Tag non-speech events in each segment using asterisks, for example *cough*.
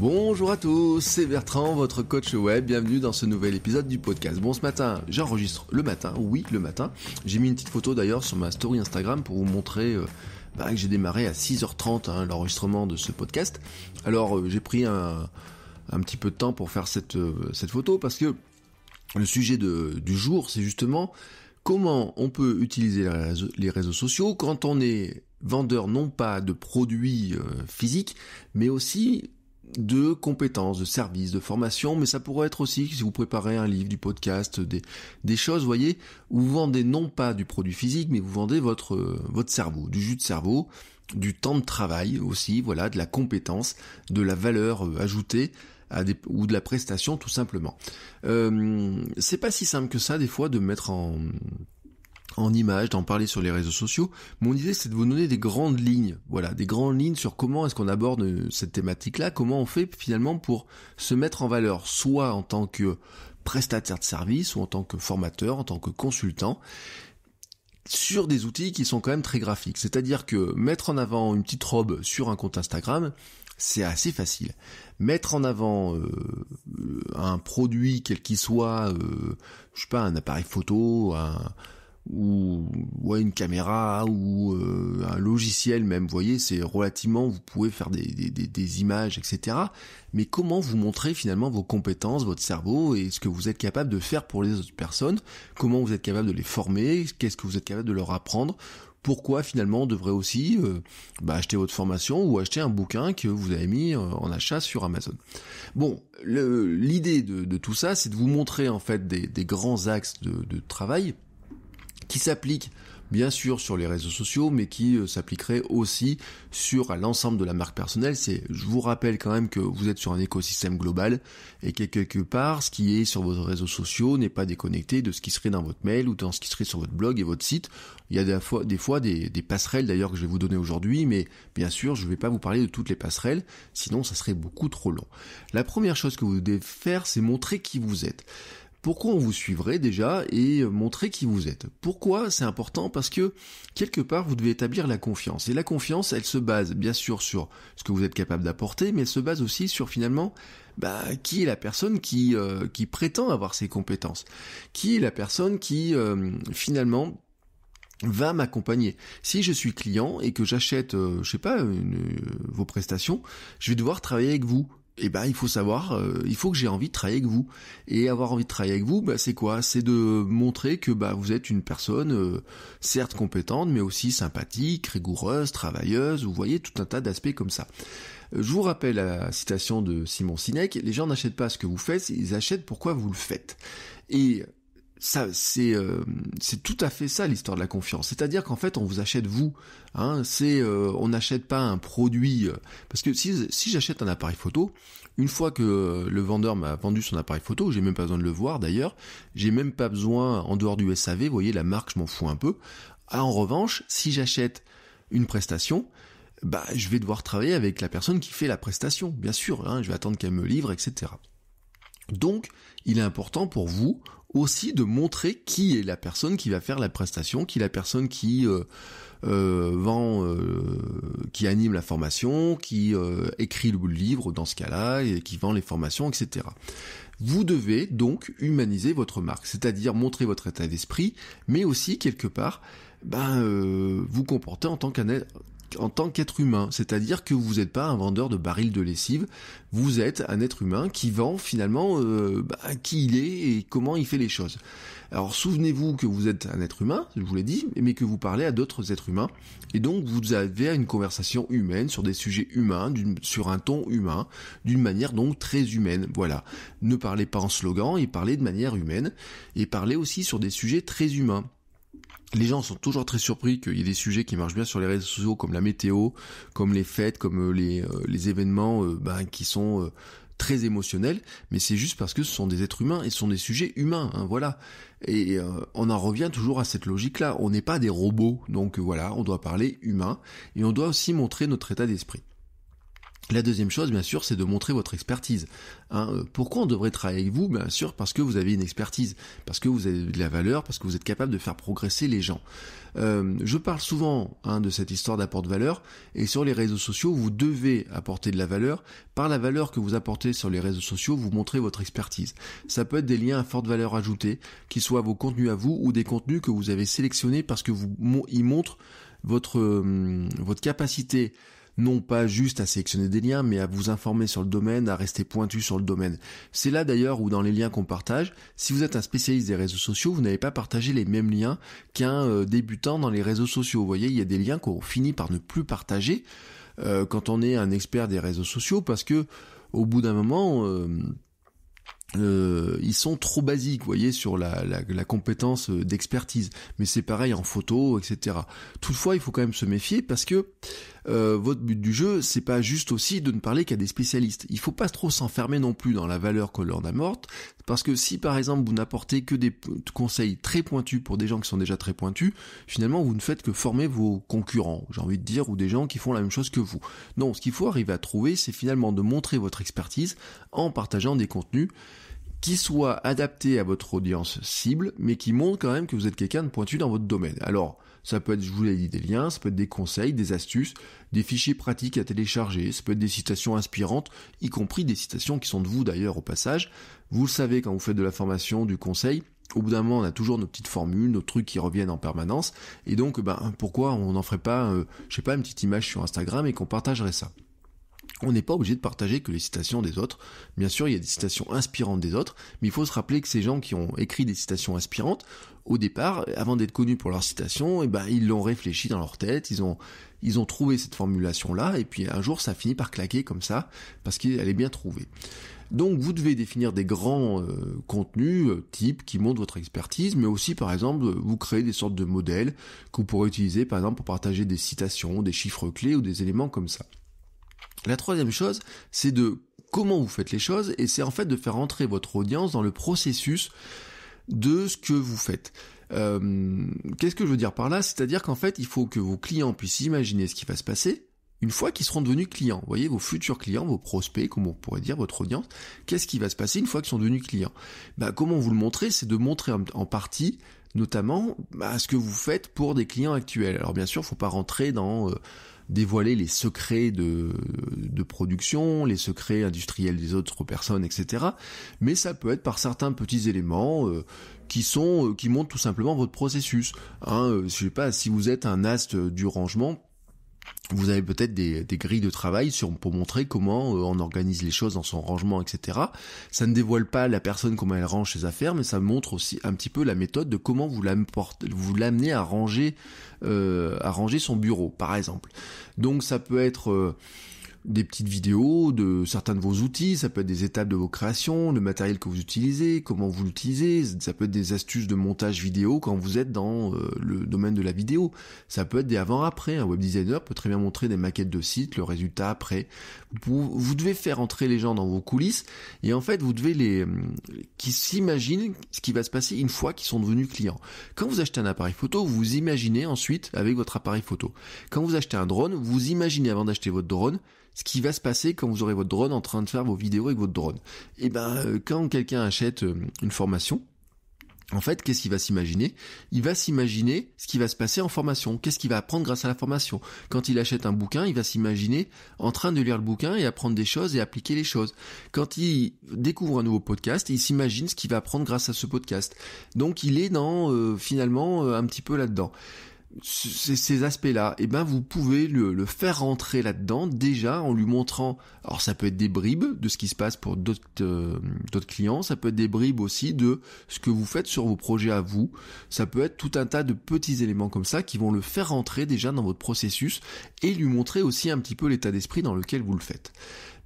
Bonjour à tous, c'est Bertrand, votre coach web. Bienvenue dans ce nouvel épisode du podcast. Bon, ce matin, j'enregistre le matin, oui, le matin. J'ai mis une petite photo d'ailleurs sur ma story Instagram pour vous montrer euh, bah, que j'ai démarré à 6h30 hein, l'enregistrement de ce podcast. Alors, euh, j'ai pris un, petit peu de temps pour faire euh, cette, photo parce que le sujet de, du jour, c'est justement comment on peut utiliser les réseaux sociaux quand on est vendeur non pas de produits physiques, mais aussi de compétences, de services, de formation, mais ça pourrait être aussi si vous préparez un livre, du podcast, des, des choses, voyez, où vous vendez non pas du produit physique, mais vous vendez votre, euh, votre cerveau, du jus de cerveau, du temps de travail aussi, voilà, de la compétence, de la valeur euh, ajoutée, ou de la prestation tout simplement. Euh, c'est pas si simple que ça des fois de mettre en en images, d'en parler sur les réseaux sociaux. Mon idée, c'est de vous donner des grandes lignes, voilà, des grandes lignes sur comment est-ce qu'on aborde euh, cette thématique-là, comment on fait finalement pour se mettre en valeur, soit en tant que prestataire de service, ou en tant que formateur, en tant que consultant, sur des outils qui sont quand même très graphiques. C'est-à-dire que mettre en avant une petite robe sur un compte Instagram, c'est assez facile. Mettre en avant euh, un produit quel qu'il soit, je euh, je sais pas, un appareil photo, un, ou ouais, une caméra ou euh, un logiciel même, vous voyez, c'est relativement, vous pouvez faire des, des, des, images, etc. Mais comment vous montrer finalement vos compétences, votre cerveau et ce que vous êtes capable de faire pour les autres personnes, comment vous êtes capable de les former, qu'est-ce que vous êtes capable de leur apprendre pourquoi finalement on devrait aussi euh, bah, acheter votre formation ou acheter un bouquin que vous avez mis euh, en achat sur Amazon. Bon, l'idée de, tout ça, c'est de vous montrer en fait des, des grands axes de, de travail qui s'applique bien sûr sur les réseaux sociaux, mais qui euh, s'appliquerait aussi sur l'ensemble de la marque personnelle. C'est, je vous rappelle quand même que vous êtes sur un écosystème global et quelque part, ce qui est sur vos réseaux sociaux n'est pas déconnecté de ce qui serait dans votre mail ou dans ce qui serait sur votre blog et votre site. Il y a des fois des passerelles d'ailleurs que je vais vous donner aujourd'hui, mais bien sûr, je ne vais pas vous parler de toutes les passerelles, sinon ça serait beaucoup trop long. La première chose que vous devez faire, c'est montrer qui vous êtes pourquoi on vous suivrait déjà et montrer qui vous êtes. Pourquoi c'est important Parce que quelque part vous devez établir la confiance. Et la confiance, elle se base bien sûr sur ce que vous êtes capable d'apporter, mais elle se base aussi sur finalement bah, qui est la personne qui, euh, qui prétend avoir ces compétences, qui est la personne qui euh, finalement va m'accompagner. Si je suis client et que j'achète, euh, je sais pas, une, euh, vos prestations, je vais devoir travailler avec vous eh ben, il faut savoir, euh, il faut que j'ai envie de travailler avec vous. Et avoir envie de travailler avec vous, bah, c'est quoi C'est de montrer que bah, vous êtes une personne, euh, certes compétente, mais aussi sympathique, rigoureuse, travailleuse, vous voyez tout un tas d'aspects comme ça. Euh, je vous rappelle la citation de Simon Sinek, les gens n'achètent pas ce que vous faites, ils achètent pourquoi vous le faites. Et c'est euh, c'est tout à fait ça l'histoire de la confiance. C'est-à-dire qu'en fait, on vous achète vous. Hein, c'est euh, on n'achète pas un produit euh, parce que si j'achète un appareil photo, une fois que le vendeur m'a vendu son appareil photo, j'ai même pas besoin de le voir d'ailleurs. J'ai même pas besoin en dehors du SAV. Vous voyez, la marque, je m'en fous un peu. Ah, en revanche, si j'achète une prestation, bah je vais devoir travailler avec la personne qui fait la prestation, bien sûr. Hein, je vais attendre qu'elle me livre, etc. Donc, il est important pour vous, aussi de montrer qui est la personne qui va faire la prestation, qui est la personne qui euh, euh, vend, euh, qui anime la formation, qui écrit le livre dans ce cas-là, et qui vend les formations, etc. Vous devez donc humaniser votre marque, c'est-à-dire montrer votre état d'esprit, mais aussi quelque part, ben, vous comporter en tant qu'un en tant qu'être humain, c'est-à-dire que vous n'êtes pas un vendeur de barils de lessive, vous êtes un être humain qui vend finalement euh, bah, qui il est et comment il fait les choses. Alors souvenez-vous que vous êtes un être humain, je vous l'ai dit, mais que vous parlez à d'autres êtres humains, et donc vous avez une conversation humaine sur des sujets humains, sur un ton humain, d'une manière donc très humaine. Voilà. Ne parlez pas en slogan et parlez de manière humaine, et parlez aussi sur des sujets très humains les gens sont toujours très surpris qu'il y ait des sujets qui marchent bien sur les réseaux sociaux comme la météo, comme les fêtes, comme euh, les, euh, les événements euh, ben, qui sont très émotionnels, mais c'est juste parce que ce sont des êtres humains et ce sont des sujets humains, hein, voilà. Et on en revient toujours à cette logique-là, on n'est pas des robots, donc voilà, on doit parler humain et on doit aussi montrer notre état d'esprit. La deuxième chose, bien sûr, c'est de montrer votre expertise. Hein, euh, pourquoi on devrait travailler avec vous Bien sûr, parce que vous avez une expertise, parce que vous avez de la valeur, parce que vous êtes capable de faire progresser les gens. Euh, je parle souvent hein, de cette histoire d'apport de valeur, et sur les réseaux sociaux, vous devez apporter de la valeur. Par la valeur que vous apportez sur les réseaux sociaux, vous montrez votre expertise. Ça peut être des liens à forte valeur ajoutée, qui soient vos contenus à vous ou des contenus que vous avez sélectionnés parce que vous y montrent votre, euh, votre capacité non pas juste à sélectionner des liens, mais à vous informer sur le domaine, à rester pointu sur le domaine. C'est là d'ailleurs où dans les liens qu'on partage, si vous êtes un spécialiste des réseaux sociaux, vous n'avez pas partagé les mêmes liens qu'un euh, débutant dans les réseaux sociaux. Vous voyez, il y a des liens qu'on finit par ne plus partager euh, quand on est un expert des réseaux sociaux, parce que au bout d'un moment, euh, ils sont trop basiques, vous voyez, sur la, la compétence d'expertise. Mais c'est pareil en photo, etc. Toutefois, il faut quand même se méfier parce que euh, votre but du jeu, c'est pas juste aussi de ne parler qu'à des spécialistes. Il faut pas trop s'enfermer non plus dans la valeur que l'on amorte, parce que si par exemple vous n'apportez que des conseils très pointus pour des gens qui sont déjà très pointus, finalement vous ne faites que former vos concurrents, j'ai envie de dire, ou des gens qui font la même chose que vous. Non, ce qu'il faut arriver à trouver, c'est finalement de montrer votre expertise en partageant des contenus qui soient adaptés à votre audience cible, mais qui montrent quand même que vous êtes quelqu'un de pointu dans votre domaine. Alors, ça peut être, je vous l'ai dit, des liens, ça peut être des conseils, des astuces, des fichiers pratiques à télécharger, ça peut être des citations inspirantes, y compris des citations qui sont de vous d'ailleurs au passage. Vous le savez quand vous faites de la formation, du conseil, au bout d'un moment, on a toujours nos petites formules, nos trucs qui reviennent en permanence. Et donc, ben, pourquoi on n'en ferait pas, euh, je sais pas, une petite image sur Instagram et qu'on partagerait ça on n'est pas obligé de partager que les citations des autres. Bien sûr, il y a des citations inspirantes des autres, mais il faut se rappeler que ces gens qui ont écrit des citations inspirantes, au départ, avant d'être connus pour leurs citations, eh ben, ils l'ont réfléchi dans leur tête, ils ont, ils ont trouvé cette formulation-là, et puis un jour, ça finit par claquer comme ça, parce qu'elle est bien trouvée. Donc vous devez définir des grands euh, contenus euh, types qui montrent votre expertise, mais aussi par exemple vous créez des sortes de modèles que vous pourrez utiliser par exemple pour partager des citations, des chiffres clés ou des éléments comme ça. La troisième chose, c'est de comment vous faites les choses et c'est en fait de faire entrer votre audience dans le processus de ce que vous faites. Euh, qu'est-ce que je veux dire par là C'est-à-dire qu'en fait, il faut que vos clients puissent imaginer ce qui va se passer une fois qu'ils seront devenus clients. Vous voyez, vos futurs clients, vos prospects, comme on pourrait dire, votre audience, qu'est-ce qui va se passer une fois qu'ils sont devenus clients bah, Comment vous le montrer C'est de montrer en partie notamment bah, ce que vous faites pour des clients actuels. Alors bien sûr, il ne faut pas rentrer dans... Euh, dévoiler les secrets de, de production, les secrets industriels des autres personnes, etc. Mais ça peut être par certains petits éléments euh, qui sont euh, qui montrent tout simplement votre processus. Hein, euh, je sais pas, si vous êtes un ast du rangement, vous avez peut-être des, des, grilles de travail sur, pour montrer comment euh, on organise les choses dans son rangement, etc. Ça ne dévoile pas la personne comment elle range ses affaires, mais ça montre aussi un petit peu la méthode de comment vous l'amenez à ranger, euh, à ranger son bureau, par exemple. Donc ça peut être euh, des petites vidéos de certains de vos outils, ça peut être des étapes de vos créations, le matériel que vous utilisez, comment vous l'utilisez, ça peut être des astuces de montage vidéo quand vous êtes dans euh, le domaine de la vidéo, ça peut être des avant-après, un web designer peut très bien montrer des maquettes de sites, le résultat après. Vous, vous devez faire entrer les gens dans vos coulisses et en fait vous devez les qui s'imaginent ce qui va se passer une fois qu'ils sont devenus clients. Quand vous achetez un appareil photo, vous imaginez ensuite avec votre appareil photo. Quand vous achetez un drone, vous imaginez avant d'acheter votre drone ce qui va se passer quand vous aurez votre drone en train de faire vos vidéos avec votre drone. Et eh ben euh, quand quelqu'un achète euh, une formation, en fait, qu'est-ce qu'il va s'imaginer Il va s'imaginer ce qui va se passer en formation. Qu'est-ce qu'il va apprendre grâce à la formation Quand il achète un bouquin, il va s'imaginer en train de lire le bouquin et apprendre des choses et appliquer les choses. Quand il découvre un nouveau podcast, il s'imagine ce qu'il va apprendre grâce à ce podcast. Donc, il est dans euh, finalement un petit peu là-dedans ces, ces aspects-là, eh ben vous pouvez le, faire rentrer là-dedans déjà en lui montrant. Alors ça peut être des bribes de ce qui se passe pour d'autres euh, d'autres clients, ça peut être des bribes aussi de ce que vous faites sur vos projets à vous. Ça peut être tout un tas de petits éléments comme ça qui vont le faire rentrer déjà dans votre processus et lui montrer aussi un petit peu l'état d'esprit dans lequel vous le faites.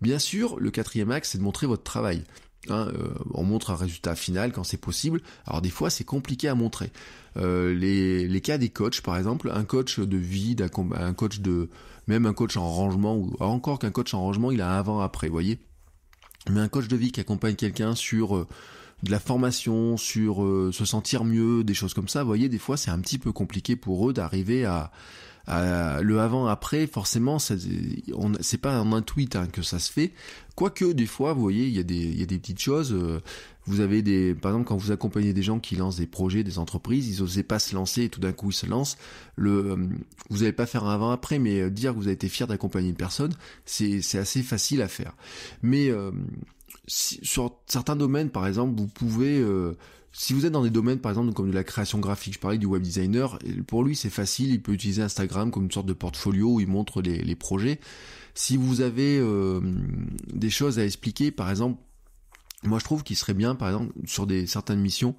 Bien sûr, le quatrième axe, c'est de montrer votre travail. Hein, euh, on montre un résultat final quand c'est possible. Alors des fois c'est compliqué à montrer. Euh, les, les, cas des coachs par exemple, un coach de vie un, coach de même un coach en rangement ou encore qu'un coach en rangement, il a un avant après, voyez. Mais un coach de vie qui accompagne quelqu'un sur euh, de la formation, sur euh, se sentir mieux, des choses comme ça. Vous voyez, des fois, c'est un petit peu compliqué pour eux d'arriver à, le avant-après. Forcément, c'est pas en un tweet hein, que ça se fait. Quoique, des fois, vous voyez, il y, a des, y a des petites choses. Euh, vous avez des, par exemple, quand vous accompagnez des gens qui lancent des projets, des entreprises, ils n'osaient pas se lancer et tout d'un coup ils se lancent. Le, euh, vous n'allez pas faire un avant après, mais euh, dire que vous avez été fier d'accompagner une personne, c'est assez facile à faire. Mais euh, sur certains domaines, par exemple, vous pouvez si vous êtes dans des domaines, par exemple, comme de la création graphique, je parlais du web designer, pour lui c'est facile, il peut utiliser Instagram comme une sorte de portfolio où il montre les, les projets. Si vous avez des choses à expliquer, par exemple, moi je trouve qu'il serait bien, par exemple, sur des certaines missions,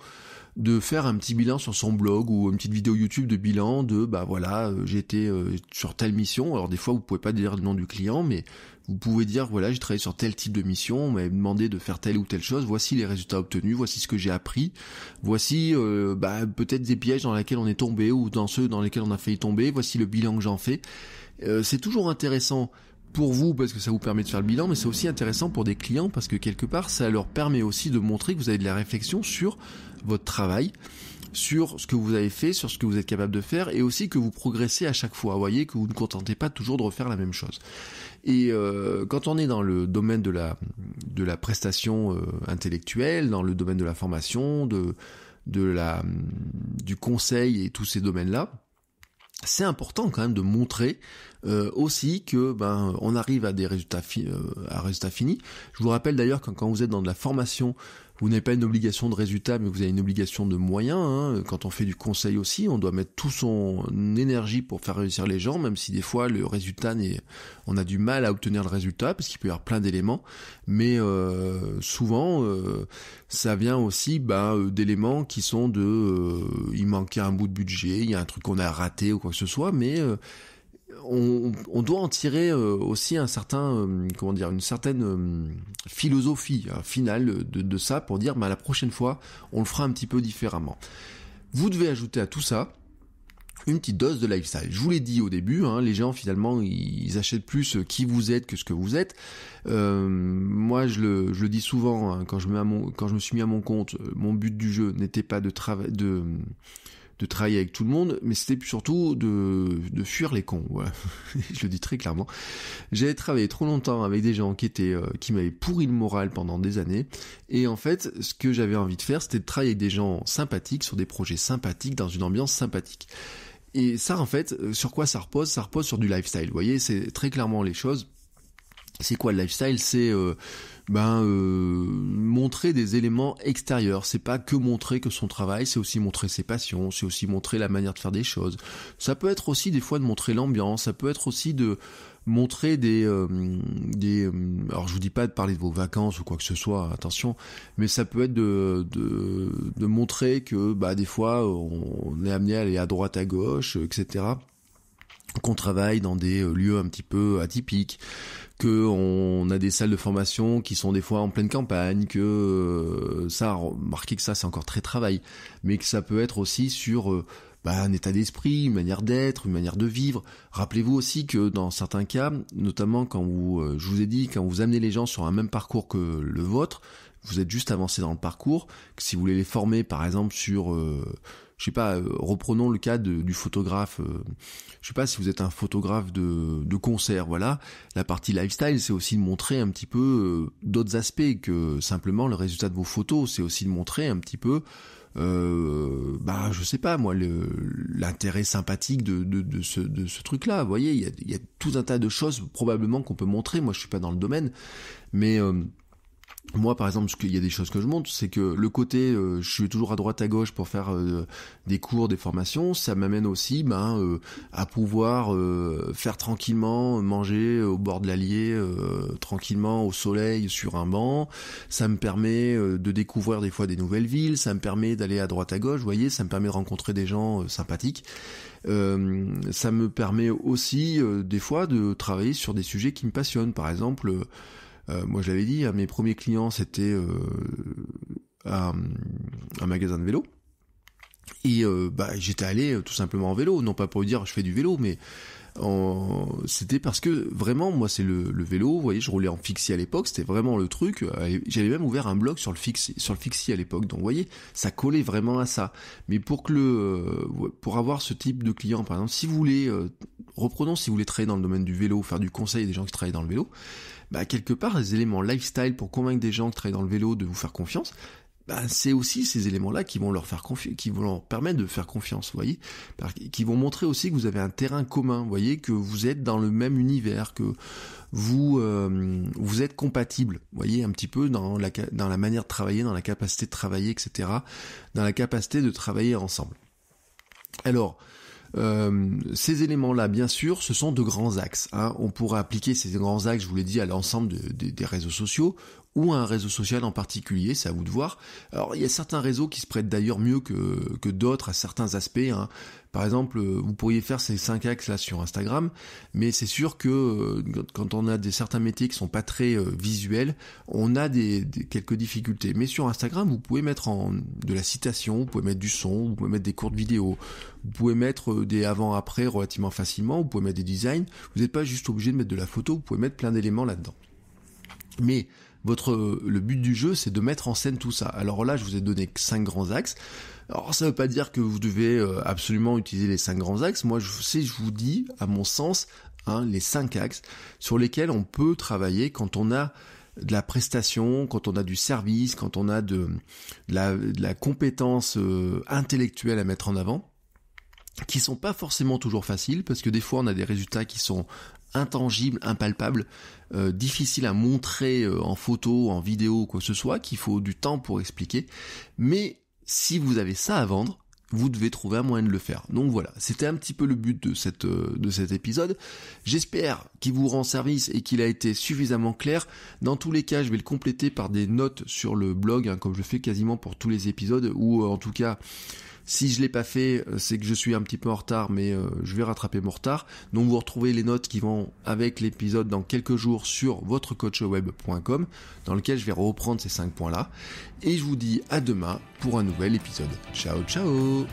de faire un petit bilan sur son blog ou une petite vidéo YouTube de bilan de bah voilà euh, j'étais euh, sur telle mission alors des fois vous pouvez pas dire le nom du client mais vous pouvez dire voilà j'ai travaillé sur tel type de mission on m'a demandé de faire telle ou telle chose voici les résultats obtenus voici ce que j'ai appris voici euh, bah, peut-être des pièges dans lesquels on est tombé ou dans ceux dans lesquels on a failli tomber voici le bilan que j'en fais c'est toujours intéressant pour vous parce que ça vous permet de faire le bilan, mais c'est aussi intéressant pour des clients parce que quelque part, ça leur permet aussi de montrer que vous avez de la réflexion sur votre travail, sur ce que vous avez fait, sur ce que vous êtes capable de faire, et aussi que vous progressez à chaque fois. Vous voyez que vous ne contentez pas toujours de refaire la même chose. Et euh, quand on est dans le domaine de la, de la prestation euh, intellectuelle, dans le domaine de la formation, de, de la, du conseil et tous ces domaines-là, c'est important quand même de montrer euh, aussi que ben on arrive à des résultats, euh, à résultats finis. Je vous rappelle d'ailleurs que quand vous êtes dans de la formation vous n'avez pas une obligation de résultat, mais vous avez une obligation de moyens. Hein. Quand on fait du conseil aussi, on doit mettre tout son énergie pour faire réussir les gens, même si des fois le résultat n'est, on a du mal à obtenir le résultat parce qu'il peut y avoir plein d'éléments. Mais euh, souvent, euh, ça vient aussi bah, euh, d'éléments qui sont de, il manquait un bout de budget, il y a un truc qu'on a raté ou quoi que ce soit, mais on, doit en tirer euh, aussi un certain, euh, comment dire, une certaine euh, philosophie hein, finale de, ça pour dire, bah, la prochaine fois, on le fera un petit peu différemment. Vous devez ajouter à tout ça une petite dose de lifestyle. Je vous l'ai dit au début, hein, les gens finalement ils achètent plus qui vous êtes que ce que vous êtes. moi je le, je le, dis souvent hein, quand, je me, suis mis à mon compte, mon but du jeu n'était pas de, de de travailler avec tout le monde, mais c'était surtout de, de fuir les cons. Voilà. *laughs* je le dis très clairement. J'avais travaillé trop longtemps avec des gens qui étaient euh, qui m'avaient pourri le moral pendant des années, et en fait, ce que j'avais envie de faire, c'était de travailler avec des gens sympathiques sur des projets sympathiques dans une ambiance sympathique. Et ça, en fait, euh, sur quoi ça repose Ça repose sur du lifestyle. Vous voyez, c'est très clairement les choses. C'est quoi le lifestyle C'est euh, ben, euh, montrer des éléments extérieurs. C'est pas que montrer que son travail, c'est aussi montrer ses passions, c'est aussi montrer la manière de faire des choses. Ça peut être aussi des fois de montrer l'ambiance, ça peut être aussi de montrer des, euh, des euh, alors je vous dis pas de parler de vos vacances ou quoi que ce soit attention mais ça peut être de, de, de montrer que bah des fois on est amené à aller à droite à gauche etc qu'on travaille dans des lieux un petit peu atypiques que on a des salles de formation qui sont des fois en pleine campagne, que euh, ça, remarquez que ça c'est encore très travail, mais que ça peut être aussi sur euh, bah, un état d'esprit, une manière d'être, une manière de vivre. Rappelez-vous aussi que dans certains cas, notamment quand vous, euh, je vous ai dit, quand vous amenez les gens sur un même parcours que le vôtre, vous êtes juste avancé dans le parcours, que si vous voulez les former par exemple sur je sais pas, euh, reprenons le cas du photographe. Euh, je sais pas si vous êtes un photographe de, de concert, voilà. La partie lifestyle, c'est aussi de montrer un petit peu euh, d'autres aspects que simplement le résultat de vos photos. C'est aussi de montrer un petit peu euh, bah je sais pas moi l'intérêt sympathique de, de, de, ce, de ce truc là vous voyez il y a, y a, tout un tas de choses probablement qu'on peut montrer moi je suis pas dans le domaine mais moi, par exemple, qu'il y a des choses que je montre, c'est que le côté, euh, je suis toujours à droite à gauche pour faire euh, des cours, des formations, ça m'amène aussi ben, euh, à pouvoir faire tranquillement, manger au bord de l'Allier, tranquillement au soleil sur un banc. Ça me permet de découvrir des fois des nouvelles villes, ça me permet d'aller à droite à gauche, vous voyez, ça me permet de rencontrer des gens sympathiques. ça me permet aussi des fois de travailler sur des sujets qui me passionnent, par exemple euh, moi, je l'avais dit, hein, mes premiers clients, c'était euh, un magasin de vélo. Et euh, bah, j'étais allé euh, tout simplement en vélo, non pas pour dire je fais du vélo, mais c'était parce que vraiment moi c'est le, vélo, vous voyez, je roulais en fixie à l'époque, c'était vraiment le truc. Euh, j'avais même ouvert un blog sur le fixie, sur le fixie à l'époque, donc vous voyez, ça collait vraiment à ça. Mais pour que le, pour avoir ce type de client, par exemple, si vous voulez, reprenons si vous voulez travailler dans le domaine du vélo, faire du conseil des gens qui travaillent dans le vélo, bah quelque part les éléments lifestyle pour convaincre des gens qui travaillent dans le vélo de vous faire confiance, bah, c'est aussi ces éléments-là qui vont leur faire qui vont leur permettre de faire confiance, voyez, qui vont montrer aussi que vous avez un terrain commun, voyez, que vous êtes dans le même univers, que vous euh, vous êtes compatible, voyez, un petit peu dans la dans la manière de travailler, dans la capacité de travailler, etc., dans la capacité de travailler ensemble. Alors, euh, ces éléments-là, bien sûr, ce sont de grands axes. Hein. On pourrait appliquer ces grands axes, je vous l'ai dit, à l'ensemble des réseaux sociaux ou à un réseau social en particulier, c'est à vous de voir. Alors il y a certains réseaux qui se prêtent d'ailleurs mieux que, que d'autres à certains aspects. Hein. Par exemple, euh, vous pourriez faire ces 5 axes là sur Instagram, mais c'est sûr que euh, quand on a des certains métiers qui sont pas très euh, visuels, on a des, quelques difficultés. Mais sur Instagram, vous pouvez mettre en, de la citation, vous pouvez mettre du son, vous pouvez mettre des courtes vidéos, vous pouvez mettre des avant-après relativement facilement, vous pouvez mettre des designs. Vous n'êtes pas juste obligé de mettre de la photo, vous pouvez mettre plein d'éléments là-dedans. Mais votre, euh, le but du jeu, c'est de mettre en scène tout ça. Alors là, je vous ai donné cinq grands axes. Alors ça ne veut pas dire que vous devez euh, absolument utiliser les cinq grands axes. Moi, je sais, je vous dis, à mon sens, hein, les cinq axes sur lesquels on peut travailler quand on a de la prestation, quand on a du service, quand on a de, la, compétence euh, intellectuelle à mettre en avant qui sont pas forcément toujours faciles parce que des fois on a des résultats qui sont intangible, impalpable, euh, difficile à montrer euh, en photo, en vidéo, quoi que ce soit, qu'il faut du temps pour expliquer. Mais si vous avez ça à vendre, vous devez trouver un moyen de le faire. Donc voilà, c'était un petit peu le but de, euh, cet épisode. J'espère qu'il vous rend service et qu'il a été suffisamment clair. Dans tous les cas, je vais le compléter par des notes sur le blog, hein, comme je fais quasiment pour tous les épisodes, ou en tout cas si je l'ai pas fait, euh, c'est que je suis un petit peu en retard, mais euh, je vais rattraper mon retard. Donc vous retrouvez les notes qui vont avec l'épisode dans quelques jours sur votrecoachweb.com, dans lequel je vais reprendre ces 5 points-là. Et je vous dis à demain pour un nouvel épisode. Ciao, ciao